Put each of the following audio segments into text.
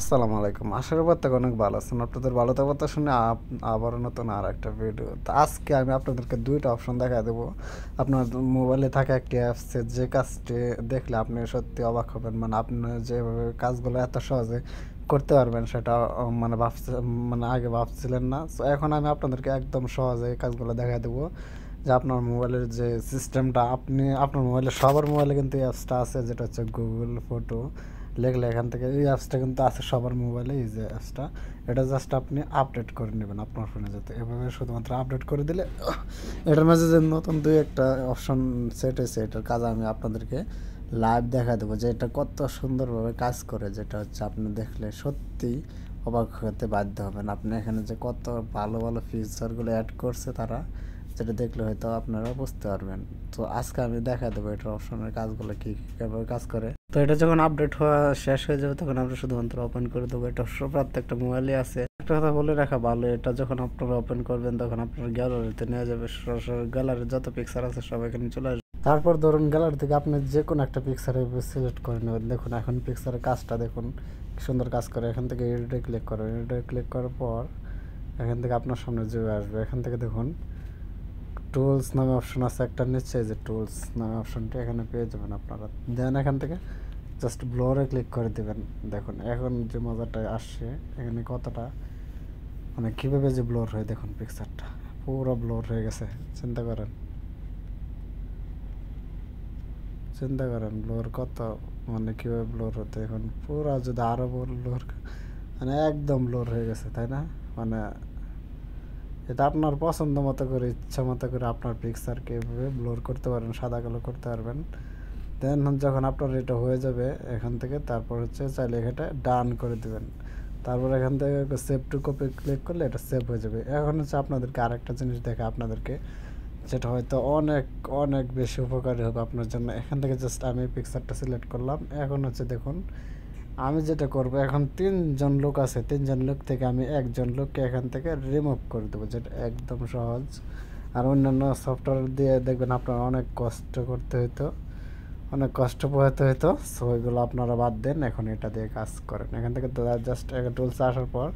আসসালামু আলাইকুম আশার বার্তা অনেক ভালো আছেন আপনাদের ভালো বার্তা শুনে আবার নতুন আর একটা ভিডিও তো আজকে আমি আপনাদেরকে দুইটা অপশন দেখা দেবো আপনার মোবাইলে থাকা একটি অ্যাপসে যে কাজটি দেখলে আপনি সত্যি অবাক হবেন মানে আপনি যেভাবে কাজগুলো এত সহজে করতে পারবেন সেটা মানে ভাবছে মানে আগে ভাবছিলেন না তো এখন আমি আপনাদেরকে একদম সহজে কাজগুলো দেখা দেবো যে আপনার মোবাইলের যে সিস্টেমটা আপনি আপনার মোবাইলে সবার মোবাইলে কিন্তু অ্যাপসটা আছে যেটা হচ্ছে গুগল ফটো লেখলে এখান থেকে এই অ্যাপসটা কিন্তু আছে সবার মোবাইলে এই যে অ্যাপসটা এটা জাস্ট আপনি আপডেট করে নেবেন আপনার ফোনে যাতে এভাবে শুধুমাত্র আপডেট করে দিলে এটার মাঝে যে নতুন দুই একটা অপশন সেট হয়েছে এটার কাজ আমি আপনাদেরকে লাইভ দেখা দেবো যে এটা কত সুন্দরভাবে কাজ করে যেটা হচ্ছে আপনি দেখলে সত্যি অবাক হতে বাধ্য হবেন আপনি এখানে যে কত ভালো ভালো ফিচারগুলো অ্যাড করছে তারা যেটা দেখলে হয়তো আপনারা বুঝতে পারবেন তো আজকে আমি দেখা দেবো এটার অপশনের কাজগুলো কী কীভাবে কাজ করে তো এটা যখন আপডেট হওয়া শেষ হয়ে যাবে তখন আমরা শুধুমাত্র ওপেন করে দেবো এটা প্রত্যেকটা মোবাইলে আছে একটা কথা বলে রাখা ভালো এটা যখন আপনারা ওপেন করবেন তখন আপনার গ্যালারিতে নিয়ে যাবে সরাসরি গ্যালারির যত পিকচার আছে সব এখানে চলে আসবে তারপর ধরুন গ্যালারি থেকে আপনি যে কোনো একটা পিকচার সিলেক্ট করে নেবেন দেখুন এখন পিকচারের কাজটা দেখুন সুন্দর কাজ করে এখান থেকে এডিটে ক্লিক করেন এডিটে ক্লিক করার পর এখান থেকে আপনার সামনে যে আসবে এখান থেকে দেখুন টুলস নামে অপশন আছে একটা নিচ্ছে যে টুলস নামে অপশনটি এখানে পেয়ে যাবেন আপনারা দেন এখান থেকে জাস্ট ব্লোরে ক্লিক করে দেবেন দেখুন এখন যে মজাটা আসছে এখানে কতটা মানে কীভাবে যে ব্লোর হয় দেখুন পিকচারটা পুরো ব্লোর হয়ে গেছে চিন্তা করেন চিন্তা করেন ব্লোর কত মানে কীভাবে ব্লোর হতে এখন পুরো যদি আরও ব্লোর মানে একদম ব্লোর হয়ে গেছে তাই না মানে এটা আপনার পছন্দ মতো করে ইচ্ছা মতো করে আপনার পিকচারকে এভাবে ব্লোর করতে পারেন সাদা কালো করতে পারবেন দেন যখন আপনার এটা হয়ে যাবে এখান থেকে তারপর হচ্ছে চাইলে এখানটা ডান করে দেবেন তারপর এখান থেকে সেভ টু কপি ক্লিক করলে এটা সেভ হয়ে যাবে এখন হচ্ছে আপনাদেরকে আরেকটা জিনিস দেখে আপনাদেরকে যেটা হয়তো অনেক অনেক বেশি উপকারী হবে আপনার জন্য এখান থেকে জাস্ট আমি পিকচারটা সিলেক্ট করলাম এখন হচ্ছে দেখুন আমি যেটা করব এখন তিনজন লোক আছে তিনজন লোক থেকে আমি একজন লোককে এখান থেকে রিমুভ করে দেবো যেটা একদম সহজ আর অন্যান্য সফটওয়্যার দিয়ে দেখবেন আপনার অনেক কষ্ট করতে হতো অনেক কষ্ট পোহাতে হতো সো এগুলো আপনারা বাদ দেন এখন এটা দিয়ে কাজ করেন এখান থেকে জাস্ট একটা টুলস আসার পর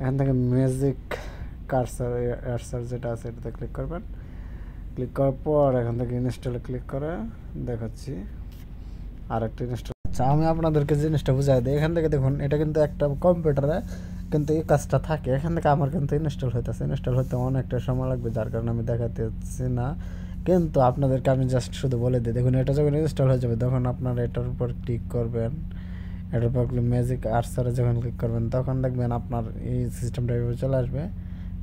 এখান থেকে মিউজিক কারসার এয়ারসার যেটা আছে এটাতে ক্লিক করবেন ক্লিক করার পর এখান থেকে ইনস্টলে ক্লিক করে দেখাচ্ছি আর একটা ইনস্টল আচ্ছা আমি আপনাদেরকে জিনিসটা বুঝাই দিই এখান থেকে দেখুন এটা কিন্তু একটা কম্পিউটারে কিন্তু এই কাজটা থাকে এখান থেকে আমার কিন্তু ইনস্টল হইতেছে ইনস্টল হতে অনেকটা সময় লাগবে যার কারণে আমি দেখাতেছি না কিন্তু আপনাদেরকে আমি জাস্ট শুধু বলে দিই দেখুন এটা যখন ইনস্টল হয়ে যাবে তখন আপনারা এটার উপর ক্লিক করবেন এটার উপর ম্যাজিক আর্সারে যখন ক্লিক করবেন তখন দেখবেন আপনার এই সিস্টেমটা এভাবে চলে আসবে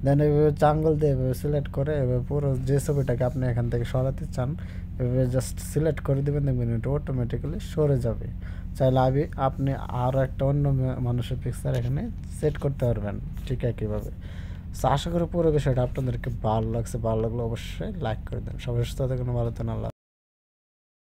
দেন এভাবে চাঙ্গল দিয়ে এভাবে সিলেক্ট করে এভাবে পুরো যে ছবিটাকে আপনি এখান থেকে সরাতে চান এভাবে জাস্ট সিলেক্ট করে দেবেন দেখবেন এটা অটোমেটিক্যালি সরে যাবে চাইলে আমি আপনি আরও একটা অন্য মানুষের পিকচার এখানে সেট করতে পারবেন ঠিক একইভাবে আশা করি পুরো বিষয়টা আপনাদেরকে ভালো লাগছে ভালো লাগলে অবশ্যই লাইক করে দেন সবাই সুস্থ থাকুন ভালো থাকুন আল্লাহ